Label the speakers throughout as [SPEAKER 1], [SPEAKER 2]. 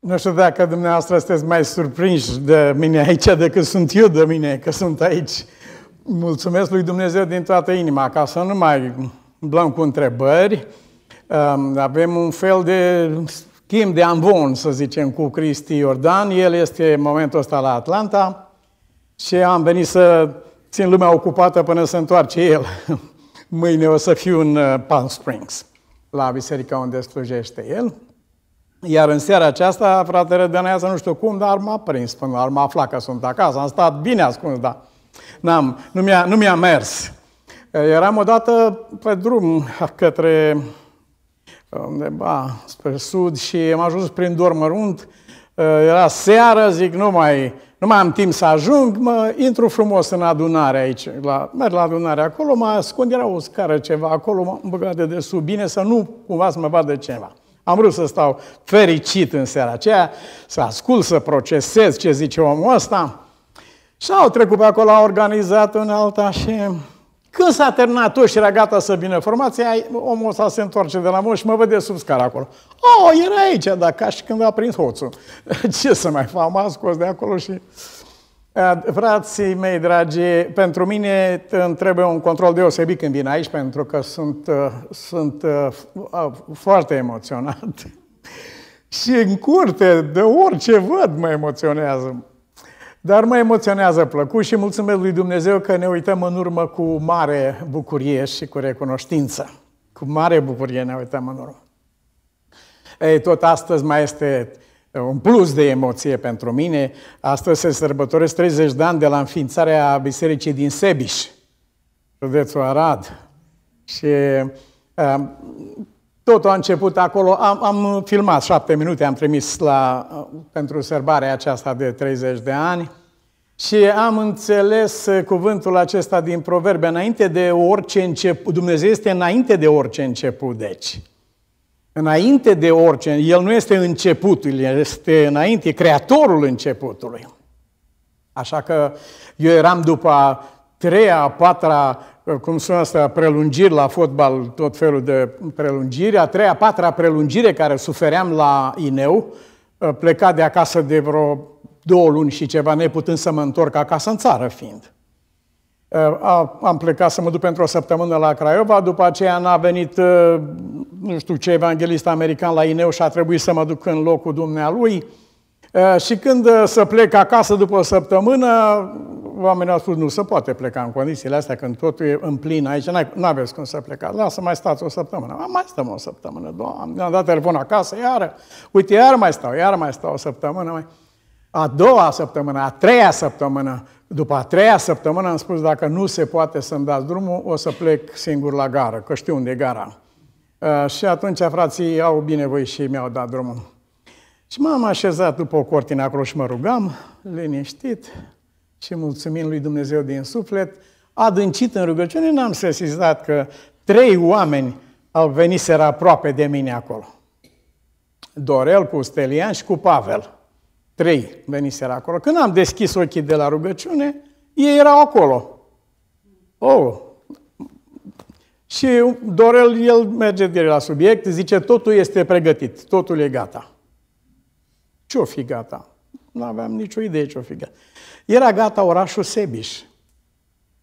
[SPEAKER 1] Nu știu dacă dumneavoastră sunteți mai surprinși de mine aici decât sunt eu de mine, că sunt aici. Mulțumesc lui Dumnezeu din toată inima, ca să nu mai blăm cu întrebări. Avem un fel de schimb de amvon, să zicem, cu Cristi Iordan. El este în momentul ăsta la Atlanta și am venit să țin lumea ocupată până se întoarce el. Mâine o să fiu în uh, Palm Springs, la biserica unde slujește el. Iar în seara aceasta, fratele Dăneață, nu știu cum, dar m-a prins până la m-a aflat că sunt acasă. Am stat bine ascuns, dar n-am, nu, mi-a, nu mi-a mers. Eram odată pe drum către undeva spre sud și am ajuns prin dormărunt. Era seară, zic, nu mai, nu mai am timp să ajung, mă intru frumos în adunare aici. La, merg la adunare acolo, mă ascund, era o scară ceva acolo, m-am băgat de sub, bine să nu cumva să mă vadă ceva. Am vrut să stau fericit în seara aceea, să ascult, să procesez ce zice omul ăsta. Și au trecut pe acolo, au organizat un alta și când s-a terminat tot și era gata să vină formația, omul ăsta se întoarce de la mult și mă vede sub scara acolo. oh, era aici, dar ca și când a prins hoțul. Ce să mai fac, m-a scos de acolo și... Frații mei dragi, pentru mine îmi trebuie un control deosebit când vin aici, pentru că sunt, uh, sunt uh, uh, foarte emoționat. Și în curte, de orice văd, mă emoționează. Dar mă emoționează plăcut și mulțumesc lui Dumnezeu că ne uităm în urmă cu mare bucurie și cu recunoștință. Cu mare bucurie ne uităm în urmă. Ei, tot astăzi mai este uh, un plus de emoție pentru mine. Astăzi se sărbătoresc 30 de ani de la înființarea bisericii din Sebiș, județul Arad. Și uh, totul a început acolo. Am, am filmat șapte minute, am trimis la, uh, pentru sărbarea aceasta de 30 de ani. Și am înțeles uh, cuvântul acesta din proverbe, înainte de orice început, Dumnezeu este înainte de orice început, deci înainte de orice, El nu este începutul, El este înainte, e creatorul începutului. Așa că eu eram după a treia, a patra, uh, cum sună asta, prelungiri la fotbal, tot felul de prelungiri, a treia, a patra prelungire care sufeream la Ineu, uh, plecat de acasă de vreo două luni și ceva, neputând să mă întorc acasă în țară fiind. Uh, am plecat să mă duc pentru o săptămână la Craiova, după aceea n-a venit, uh, nu știu ce, evanghelist american la Ineu și a trebuit să mă duc în locul dumnealui. Uh, și când să plec acasă după o săptămână, oamenii au spus, nu se poate pleca în condițiile astea, când totul e în plin aici, nu aveți cum să plecați, lasă, mai stați o săptămână. Am mai stăm o săptămână, doamne, am dat telefon acasă, iară, uite, iar mai stau, iar mai stau o săptămână. Mai... A doua săptămână, a treia săptămână, după a treia săptămână am spus, dacă nu se poate să-mi dați drumul, o să plec singur la gară, că știu unde e gara. Uh, și atunci frații au binevoie și mi-au dat drumul. Și m-am așezat după o cortină acolo și mă rugam, liniștit și mulțumim lui Dumnezeu din suflet, adâncit în rugăciune, n-am sesizat că trei oameni au venit aproape de mine acolo. Dorel cu Stelian și cu Pavel trei veniseră acolo. Când am deschis ochii de la rugăciune, ei erau acolo. Oh! Și Dorel, el merge direct la subiect, zice, totul este pregătit, totul e gata. Ce-o fi gata? Nu aveam nicio idee ce-o fi gata. Era gata orașul Sebiș.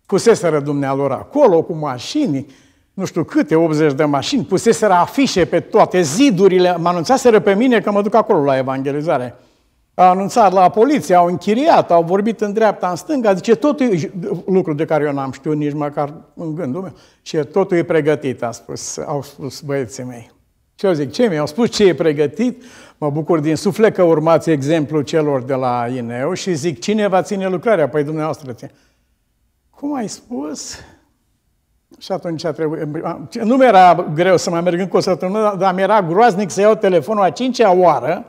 [SPEAKER 1] Puseseră dumnealor acolo, cu mașini, nu știu câte, 80 de mașini, puseseră afișe pe toate zidurile, mă anunțaseră pe mine că mă duc acolo la evangelizare a anunțat la poliție, au închiriat, au vorbit în dreapta, în stânga, zice, totul e lucru de care eu n-am știut nici măcar în gândul meu. Și totul e pregătit, a spus, au spus băieții mei. Și eu zic, ce mi-au spus, ce e pregătit? Mă bucur din suflet că urmați exemplul celor de la INEU și zic, cine va ține lucrarea? Păi dumneavoastră ține. Cum ai spus? Și atunci a trebuit... Nu mi-era greu să mai merg încă o săptămână, dar mi-era groaznic să iau telefonul a cincea oară,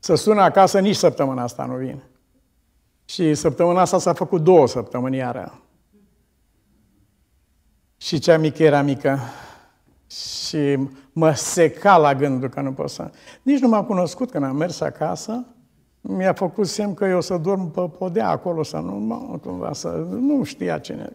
[SPEAKER 1] să sună acasă, nici săptămâna asta nu vin. Și săptămâna asta s-a făcut două săptămâni iară. Și cea mică era mică. Și mă seca la gândul că nu pot să... Nici nu m-a cunoscut când am mers acasă. Mi-a făcut semn că eu să dorm pe podea acolo, să nu mă, cumva, să... Nu știa cine.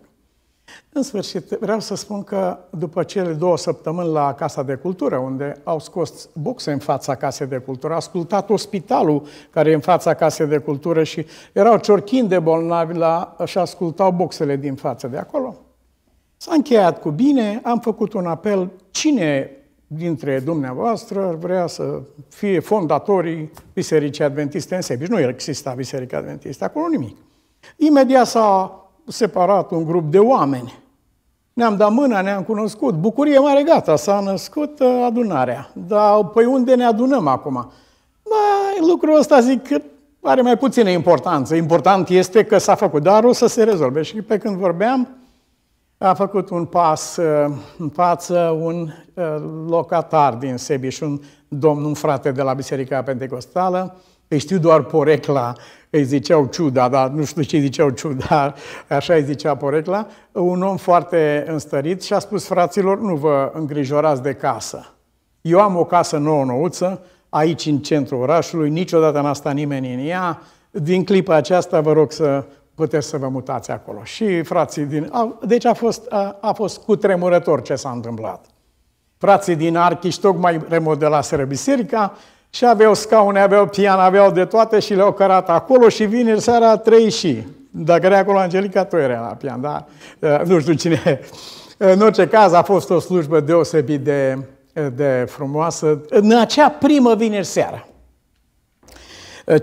[SPEAKER 1] În sfârșit, vreau să spun că după cele două săptămâni la Casa de Cultură, unde au scos boxe în fața Casei de Cultură, a ascultat ospitalul care e în fața Casei de Cultură și erau ciorchini de bolnavi la, și ascultau boxele din față de acolo. S-a încheiat cu bine, am făcut un apel, cine dintre dumneavoastră vrea să fie fondatorii Bisericii Adventiste în Sebiș. Nu exista Biserica Adventistă, acolo nimic. Imediat s-a separat un grup de oameni. Ne-am dat mâna, ne-am cunoscut. Bucurie mare, gata, s-a născut uh, adunarea. Dar păi unde ne adunăm acum? Mai lucrul ăsta zic că are mai puțină importanță. Important este că s-a făcut, dar o să se rezolve. Și pe când vorbeam, a făcut un pas uh, în față un uh, locatar din Sebiș, un domn, un frate de la Biserica Pentecostală, îi știu doar porecla, îi ziceau ciuda, dar nu știu ce ziceau ciuda, așa îi zicea porecla, un om foarte înstărit și a spus fraților, nu vă îngrijorați de casă. Eu am o casă nouă nouță, aici în centrul orașului, niciodată n-a stat nimeni în ea, din clipa aceasta vă rog să puteți să vă mutați acolo. Și frații din... deci a fost, a, a fost cutremurător ce s-a întâmplat. Frații din Archiș tocmai remodelaseră biserica, și aveau scaune, aveau pian, aveau de toate și le-au cărat acolo și vineri seara trei și. Dacă era acolo Angelica, tu era la pian, da. Eh, nu știu cine. Eh, în orice caz, a fost o slujbă deosebit de, eh, de frumoasă în acea primă vineri seara.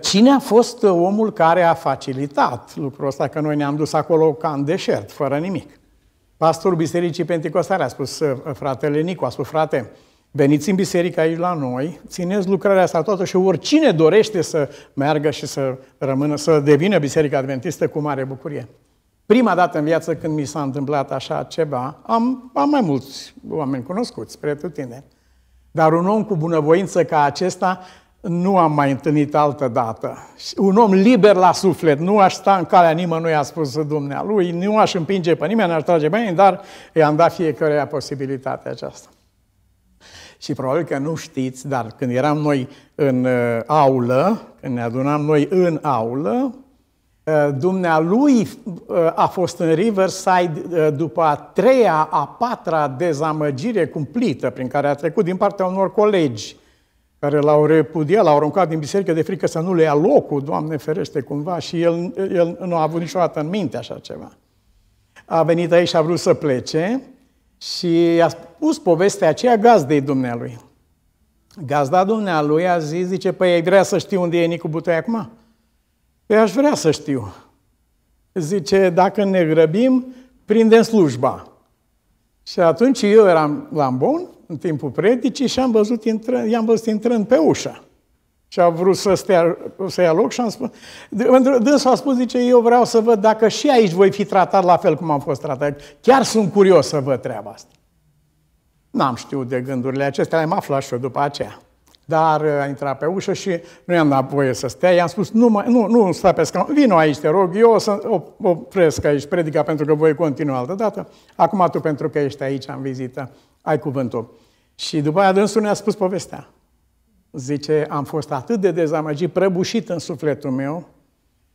[SPEAKER 1] Cine a fost omul care a facilitat lucrul ăsta, că noi ne-am dus acolo ca în deșert, fără nimic? Pastorul Bisericii Pentecostale a spus, fratele Nicu, a spus, frate, uh, Veniți în biserică aici la noi, țineți lucrarea asta toată și oricine dorește să meargă și să rămână, să devină biserica adventistă cu mare bucurie. Prima dată în viață când mi s-a întâmplat așa ceva, am, am mai mulți oameni cunoscuți, tine. Dar un om cu bunăvoință ca acesta nu am mai întâlnit altă dată. Un om liber la suflet, nu aș sta în calea nimănui, a spus dumnealui, nu aș împinge pe nimeni, n-aș trage pe nimeni, dar i-am dat fiecare posibilitatea aceasta. Și probabil că nu știți, dar când eram noi în uh, aulă, când ne adunam noi în aulă, uh, dumnealui uh, a fost în Riverside după a treia, a patra dezamăgire cumplită prin care a trecut din partea unor colegi care l-au repudiat, l-au aruncat din biserică de frică să nu le ia locul, Doamne ferește, cumva, și el, el nu a avut niciodată în minte așa ceva. A venit aici și a vrut să plece și i-a spus povestea aceea gazdei dumnealui. Gazda dumnealui a zis, zice, păi ai vrea să știu unde e Nicu Butoi acum? Păi aș vrea să știu. Zice, dacă ne grăbim, prindem slujba. Și atunci eu eram la bun, în timpul predicii, și am văzut intră, i-am văzut intrând pe ușă. Și a vrut să stea, să ia loc și am spus... Dânsul a spus, zice, eu vreau să văd dacă și aici voi fi tratat la fel cum am fost tratat. Chiar sunt curios să văd treaba asta. N-am știut de gândurile acestea, le-am aflat și eu după aceea. Dar uh, a intrat pe ușă și nu i-am dat voie să stea. I-am spus, nu, mă, nu, nu sta pe scaun, vino aici, te rog, eu o să opresc aici predica pentru că voi continua altă dată. Acum tu, pentru că ești aici în vizită, ai cuvântul. Și după aia dânsul ne-a spus povestea. Zice, am fost atât de dezamăgit, prăbușit în sufletul meu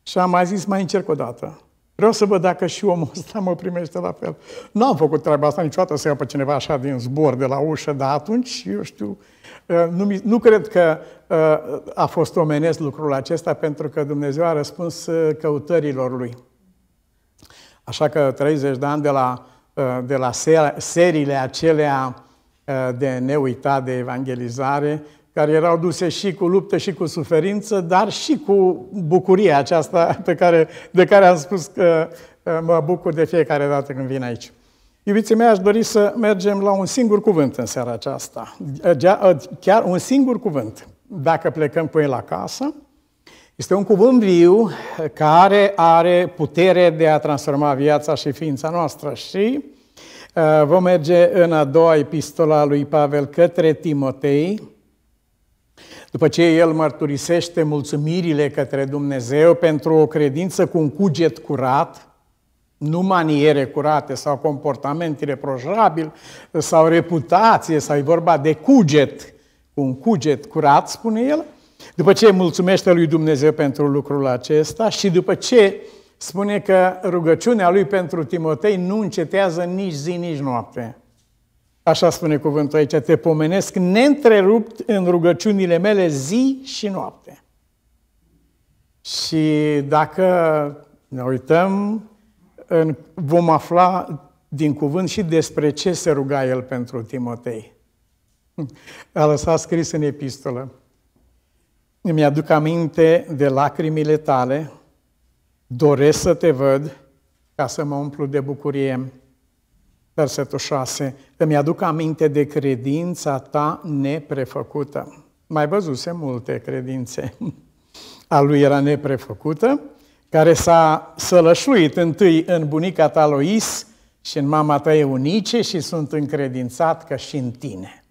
[SPEAKER 1] și am mai zis, mai încerc o dată. Vreau să văd dacă și omul ăsta mă primește la fel. Nu am făcut treaba asta niciodată să iau pe cineva așa din zbor, de la ușă, dar atunci, eu știu, uh, nu, nu cred că uh, a fost omenesc lucrul acesta, pentru că Dumnezeu a răspuns uh, căutărilor lui. Așa că 30 de ani de la, de la seriile acelea de neuitat de evangelizare, care erau duse și cu luptă și cu suferință, dar și cu bucuria aceasta pe care, de care am spus că mă bucur de fiecare dată când vin aici. Iubiții mei, aș dori să mergem la un singur cuvânt în seara aceasta. Ă, chiar un singur cuvânt. Dacă plecăm cu el acasă, este un cuvânt viu care are putere de a transforma viața și ființa noastră și ă, vom merge în a doua epistola lui Pavel către Timotei, după ce el mărturisește mulțumirile către Dumnezeu pentru o credință cu un cuget curat, nu maniere curate sau comportament reproșabil sau reputație, sau e vorba de cuget, cu un cuget curat, spune el, după ce mulțumește lui Dumnezeu pentru lucrul acesta și după ce spune că rugăciunea lui pentru Timotei nu încetează nici zi, nici noapte. Așa spune cuvântul aici, te pomenesc neîntrerupt în rugăciunile mele zi și noapte. Și dacă ne uităm, vom afla din cuvânt și despre ce se ruga el pentru Timotei. A lăsat scris în epistolă. Îmi aduc aminte de lacrimile tale, doresc să te văd ca să mă umplu de bucurie Versetul 6. Îmi aduc aminte de credința ta neprefăcută. Mai văzuse multe credințe. A lui era neprefăcută, care s-a sălășuit întâi în bunica ta Lois și în mama ta Eunice și sunt încredințat că și în tine.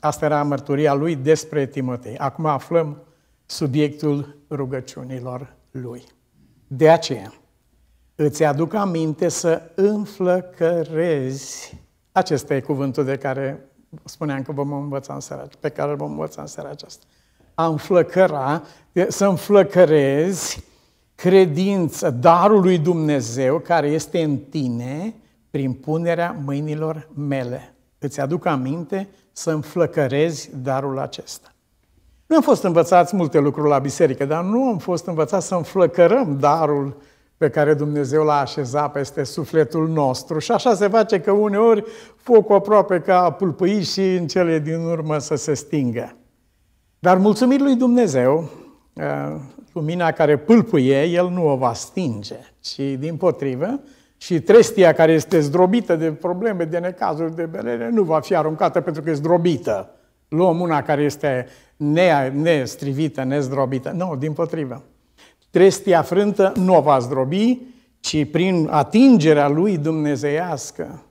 [SPEAKER 1] Asta era mărturia lui despre Timotei. Acum aflăm subiectul rugăciunilor lui. De aceea, îți aduc aminte să înflăcărezi. Acesta e cuvântul de care spuneam că vom învăța în seara, pe care îl vom învăța în seara aceasta. A înflăcăra, să înflăcărezi credință, darul lui Dumnezeu care este în tine prin punerea mâinilor mele. Îți aduc aminte să înflăcărezi darul acesta. Nu am fost învățați multe lucruri la biserică, dar nu am fost învățați să înflăcărăm darul pe care Dumnezeu l-a așezat peste sufletul nostru. Și așa se face că uneori focul aproape ca a pulpâi și în cele din urmă să se stingă. Dar mulțumit lui Dumnezeu, eh, lumina care pâlpâie, el nu o va stinge, ci din potrivă, și trestia care este zdrobită de probleme, de necazuri, de belele, nu va fi aruncată pentru că e zdrobită. Luăm una care este nestrivită, nezdrobită. Nu, din potrivă. Trestia frântă nu o va zdrobi, ci prin atingerea lui dumnezeiască,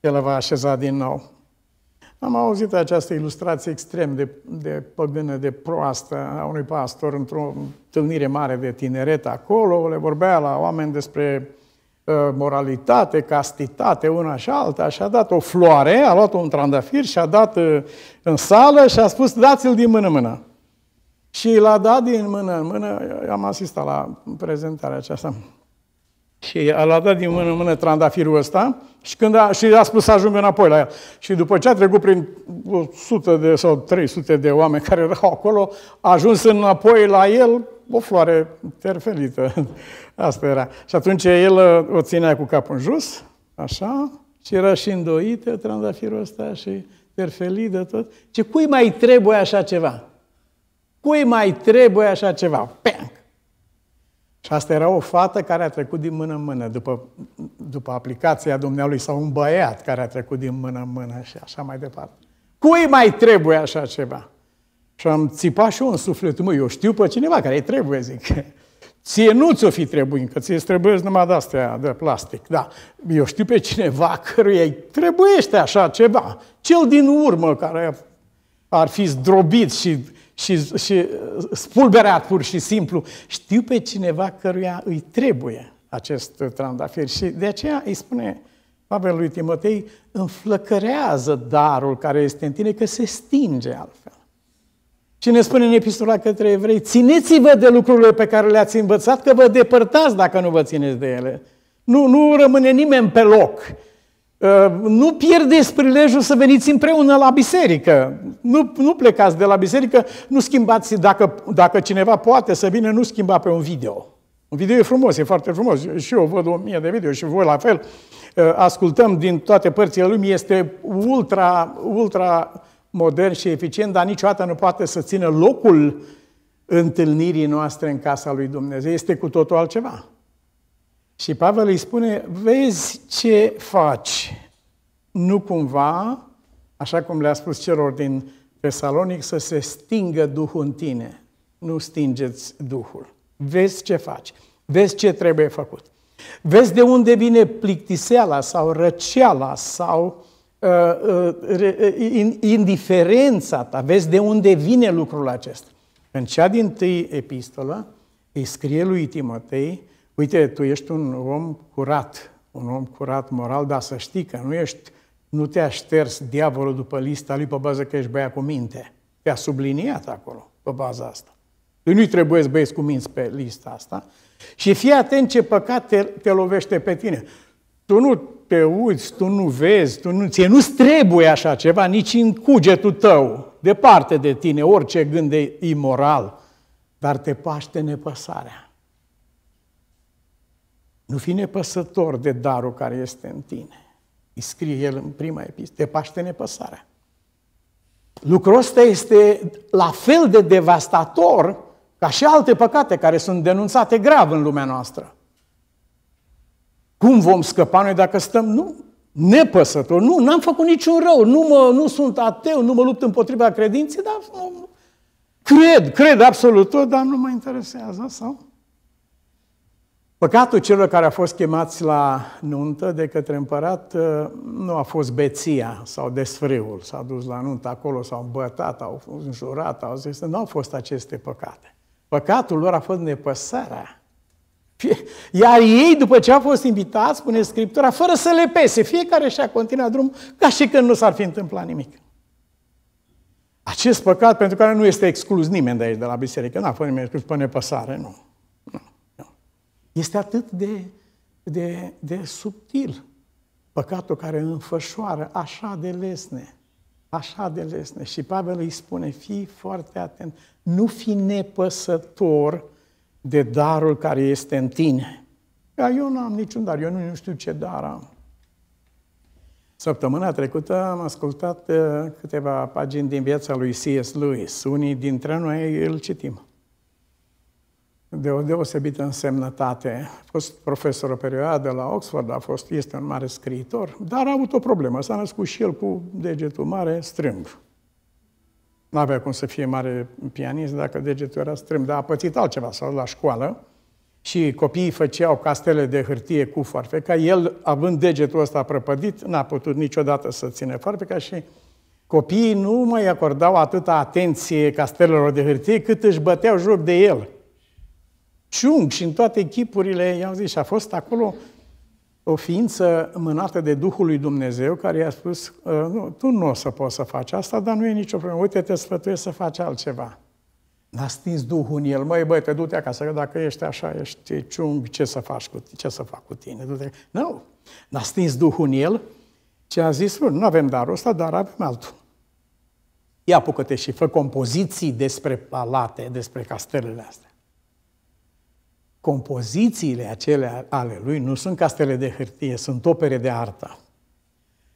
[SPEAKER 1] el va așeza din nou. Am auzit această ilustrație extrem de, de păgână, de proastă a unui pastor într-o întâlnire mare de tineret acolo. Le vorbea la oameni despre uh, moralitate, castitate, una și alta. Și a dat o floare, a luat un trandafir și a dat uh, în sală și a spus dați-l din mână mână. Și l-a dat din mână în mână, eu am asistat la prezentarea aceasta, și l-a dat din mână în mână trandafirul ăsta și, când a, și a spus să ajungă înapoi la el. Și după ce a trecut prin 100 de, sau 300 de oameni care erau acolo, a ajuns înapoi la el o floare terfelită. Asta era. Și atunci el uh, o ținea cu capul în jos, așa, și era și îndoită trandafirul ăsta și terfelit de tot. Ce cui mai trebuie așa ceva? Cui mai trebuie așa ceva? Penc! Și asta era o fată care a trecut din mână în mână, după, după aplicația dumnealui, sau un băiat care a trecut din mână în mână și așa mai departe. Cui mai trebuie așa ceva? Și am țipat și eu în sufletul meu, eu știu pe cineva care îi trebuie, zic. Ție nu ți-o fi trebuit, că ți-e trebuie numai de astea de plastic, da. Eu știu pe cineva căruia îi trebuiește așa ceva. Cel din urmă care ar fi zdrobit și și, și uh, spulberat pur și simplu. Știu pe cineva căruia îi trebuie acest uh, trandafir și de aceea îi spune Pavel lui Timotei, înflăcărează darul care este în tine, că se stinge altfel. Și ne spune în epistola către evrei, țineți-vă de lucrurile pe care le-ați învățat, că vă depărtați dacă nu vă țineți de ele. Nu, nu rămâne nimeni pe loc nu pierdeți prilejul să veniți împreună la biserică. Nu, nu plecați de la biserică, nu schimbați, dacă, dacă cineva poate să vină, nu schimba pe un video. Un video e frumos, e foarte frumos. Și eu văd o mie de video și voi la fel. Ă, ascultăm din toate părțile lumii, este ultra, ultra modern și eficient, dar niciodată nu poate să țină locul întâlnirii noastre în casa lui Dumnezeu. Este cu totul altceva. Și Pavel îi spune, vezi ce faci, nu cumva, așa cum le-a spus celor din Tesalonic, să se stingă Duhul în tine. Nu stingeți Duhul. Vezi ce faci, vezi ce trebuie făcut. Vezi de unde vine plictiseala sau răceala sau uh, uh, uh indiferența ta, vezi de unde vine lucrul acesta. În cea din tâi epistolă, îi scrie lui Timotei, uite, tu ești un om curat, un om curat moral, dar să știi că nu ești, nu te-a șters diavolul după lista lui pe bază că ești băiat cu minte. Te-a subliniat acolo, pe baza asta. Tu nu-i trebuie să băieți cu minți pe lista asta. Și fii atent ce păcat te, te lovește pe tine. Tu nu te uiți, tu nu vezi, tu nu, ție nu-ți trebuie așa ceva, nici în cugetul tău, departe de tine, orice gând de imoral, dar te paște nepăsarea. Nu fi nepăsător de darul care este în tine. Îi scrie el în prima epistă. te paște nepăsarea. Lucrul ăsta este la fel de devastator ca și alte păcate care sunt denunțate grav în lumea noastră. Cum vom scăpa noi dacă stăm? Nu, nepăsător. Nu, n-am făcut niciun rău, nu, mă, nu sunt ateu, nu mă lupt împotriva credinței, dar nu, cred, cred absolut tot, dar nu mă interesează sau Păcatul celor care au fost chemați la nuntă de către împărat uh, nu a fost beția sau desfrâul. S-a dus la nuntă acolo, s-au îmbătat, au fost înjurat, au zis, nu au fost aceste păcate. Păcatul lor a fost nepăsarea. Iar ei, după ce au fost invitați, spune Scriptura, fără să le pese, fiecare și-a continuat drumul ca și când nu s-ar fi întâmplat nimic. Acest păcat pentru care nu este exclus nimeni de aici, de la biserică, nu a fost nimeni exclus pe nepăsare, nu. Este atât de, de, de subtil păcatul care înfășoară așa de lesne, așa de lesne. Și Pavel îi spune, fii foarte atent, nu fi nepăsător de darul care este în tine. Ca eu nu am niciun dar, eu nu, nu știu ce dar am. Săptămâna trecută am ascultat uh, câteva pagini din viața lui C.S. Lewis. Unii dintre noi îl citim de o deosebită însemnătate. A fost profesor o perioadă la Oxford, a fost, este un mare scriitor, dar a avut o problemă. S-a născut și el cu degetul mare strâmb. Nu avea cum să fie mare pianist dacă degetul era strâmb, dar a pățit altceva, s-a la școală și copiii făceau castele de hârtie cu farfeca. El, având degetul ăsta prăpădit, n-a putut niciodată să ține farfeca. și copiii nu mai acordau atâta atenție castelelor de hârtie cât își băteau joc de el. Ciung și în toate echipurile, i-am zis, și a fost acolo o ființă mânată de Duhul lui Dumnezeu care i-a spus, ă, nu, tu nu o să poți să faci asta, dar nu e nicio problemă, uite, te sfătuiesc să faci altceva. N-a stins Duhul în el, măi, băi, te du-te acasă, că dacă ești așa, ești ciung, ce să faci cu tine, ce să fac cu tine, du-te. Nu, n-a stins Duhul în el, ce a zis, nu avem darul ăsta, dar avem altul. Ia apucă-te și fă compoziții despre palate, despre castelele astea compozițiile acelea ale lui nu sunt castele de hârtie, sunt opere de artă.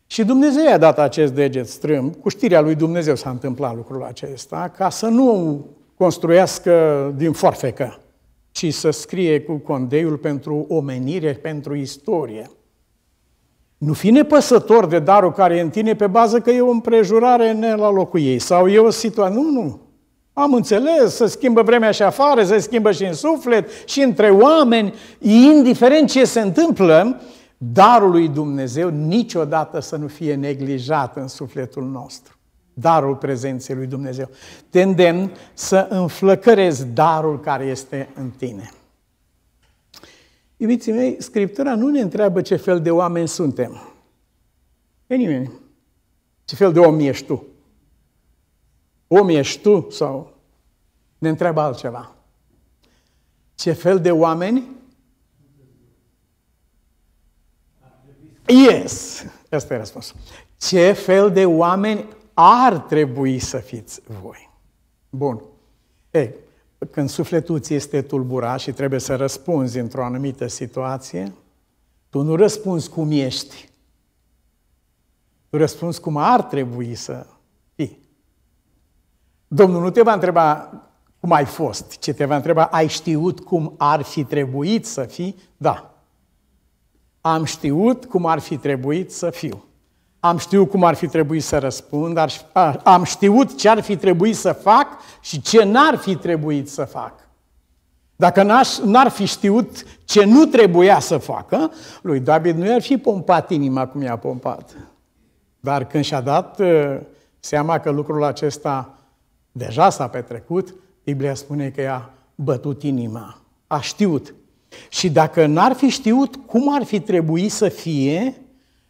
[SPEAKER 1] Și Dumnezeu i-a dat acest deget strâmb, cu știrea lui Dumnezeu s-a întâmplat lucrul acesta, ca să nu construiască din forfecă, ci să scrie cu condeiul pentru omenire, pentru istorie. Nu fi nepăsător de darul care e în tine pe bază că e o împrejurare ne la locul ei sau e o situație. Nu, nu. Am înțeles, se schimbă vremea și afară, se schimbă și în suflet, și între oameni, indiferent ce se întâmplă, darul lui Dumnezeu niciodată să nu fie neglijat în sufletul nostru. Darul prezenței lui Dumnezeu. Te îndemn să înflăcărezi darul care este în tine. Iubiții mei, Scriptura nu ne întreabă ce fel de oameni suntem. Pe nimeni. Ce fel de om ești tu? om ești tu sau ne întreabă altceva. Ce fel de oameni? Yes! Asta e răspunsul. Ce fel de oameni ar trebui să fiți voi? Bun. Ei, când sufletul ți este tulburat și trebuie să răspunzi într-o anumită situație, tu nu răspunzi cum ești. Tu răspunzi cum ar trebui să Domnul nu te va întreba cum ai fost, ce te va întreba, ai știut cum ar fi trebuit să fii? Da. Am știut cum ar fi trebuit să fiu. Am știut cum ar fi trebuit să răspund, am știut ce ar fi trebuit să fac și ce n-ar fi trebuit să fac. Dacă n n-ar fi știut ce nu trebuia să facă, lui David nu i-ar fi pompat inima cum i-a pompat. Dar când și-a dat uh, seama că lucrul acesta deja s-a petrecut, Biblia spune că i-a bătut inima. A știut. Și dacă n-ar fi știut cum ar fi trebuit să fie,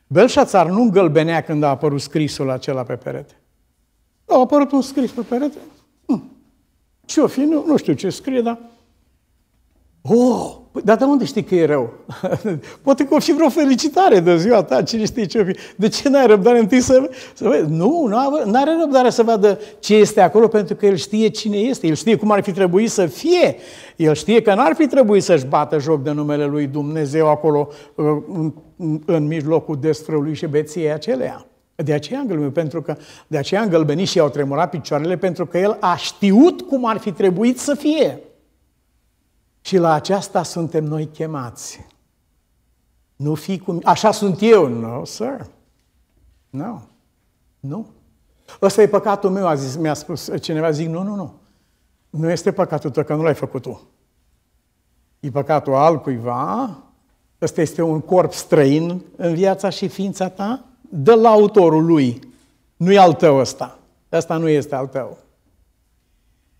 [SPEAKER 1] Belșațar nu îngălbenea când a apărut scrisul acela pe perete. A apărut un scris pe perete. Hm. Ce-o fi? Nu, nu știu ce scrie, dar Oh, păi, dar de unde știi că e rău? Poate că o fi vreo felicitare de ziua ta, cine știe ce fi. De ce n-ai răbdare întâi să, să vezi? Nu, nu are răbdare să vadă ce este acolo, pentru că el știe cine este, el știe cum ar fi trebuit să fie. El știe că n-ar fi trebuit să-și bată joc de numele lui Dumnezeu acolo, uh, în, în, în mijlocul destrăului și beției acelea. De aceea îngălbeni, pentru că de aceea îngălbeni și au tremurat picioarele pentru că el a știut cum ar fi trebuit să fie. Și la aceasta suntem noi chemați. Nu fi cum... Așa sunt eu, no, sir. Nu. No. Nu. Ăsta e păcatul meu, a zis, mi-a spus cineva, zic, nu, nu, nu. Nu este păcatul tău, că nu l-ai făcut tu. E păcatul altcuiva, ăsta este un corp străin în viața și ființa ta, De la autorul lui. Nu e al tău ăsta. Ăsta nu este al tău.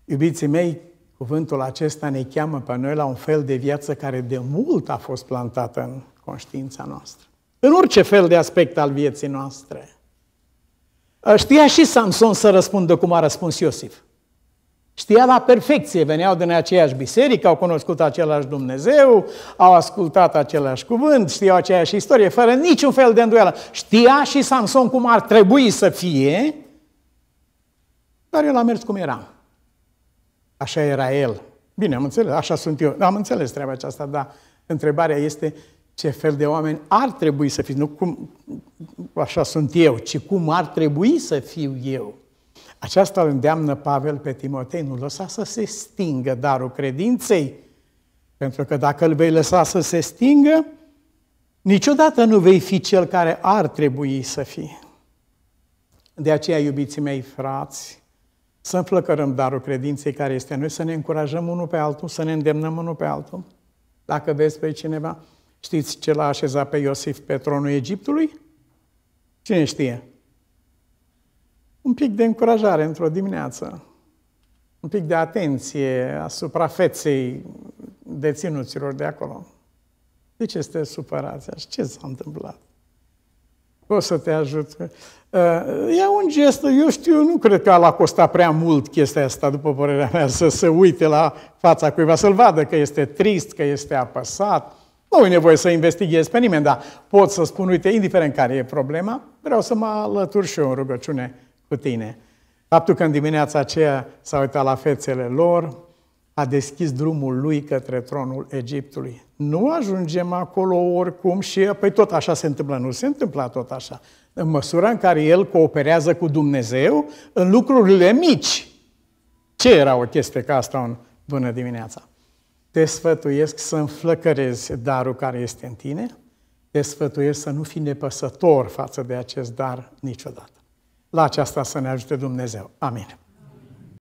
[SPEAKER 1] Iubiții mei, Cuvântul acesta ne cheamă pe noi la un fel de viață care de mult a fost plantată în conștiința noastră. În orice fel de aspect al vieții noastre. Ă, știa și Samson să răspundă cum a răspuns Iosif. Știa la perfecție, veneau din aceeași biserică, au cunoscut același Dumnezeu, au ascultat același cuvânt, știau aceeași istorie, fără niciun fel de îndoială. Știa și Samson cum ar trebui să fie, dar el a mers cum era. Așa era el. Bine, am înțeles, așa sunt eu. Am înțeles treaba aceasta, dar întrebarea este ce fel de oameni ar trebui să fiți, nu cum așa sunt eu, ci cum ar trebui să fiu eu. Aceasta îl îndeamnă Pavel pe Timotei, nu lăsa să se stingă darul credinței, pentru că dacă îl vei lăsa să se stingă, niciodată nu vei fi cel care ar trebui să fii. De aceea, iubiții mei frați, să înflăcărăm darul credinței care este în noi, să ne încurajăm unul pe altul, să ne îndemnăm unul pe altul. Dacă vezi pe cineva, știți ce l-a așezat pe Iosif pe tronul Egiptului? Cine știe? Un pic de încurajare într-o dimineață, un pic de atenție asupra feței deținuților de acolo. De deci ce este supărați Ce s-a întâmplat? o să te ajut. E uh, un gest, eu știu, nu cred că l-a costat prea mult chestia asta, după părerea mea, să se uite la fața cuiva, să-l vadă că este trist, că este apăsat. Nu e nevoie să investighez pe nimeni, dar pot să spun, uite, indiferent care e problema, vreau să mă alătur și eu în rugăciune cu tine. Faptul că în dimineața aceea s-a uitat la fețele lor, a deschis drumul lui către tronul Egiptului. Nu ajungem acolo oricum și păi tot așa se întâmplă. Nu se întâmplă tot așa. În măsura în care el cooperează cu Dumnezeu în lucrurile mici. Ce era o chestie ca asta în bună dimineața? Te sfătuiesc să înflăcărezi darul care este în tine, te sfătuiesc să nu fii nepăsător față de acest dar niciodată. La aceasta să ne ajute Dumnezeu. Amin.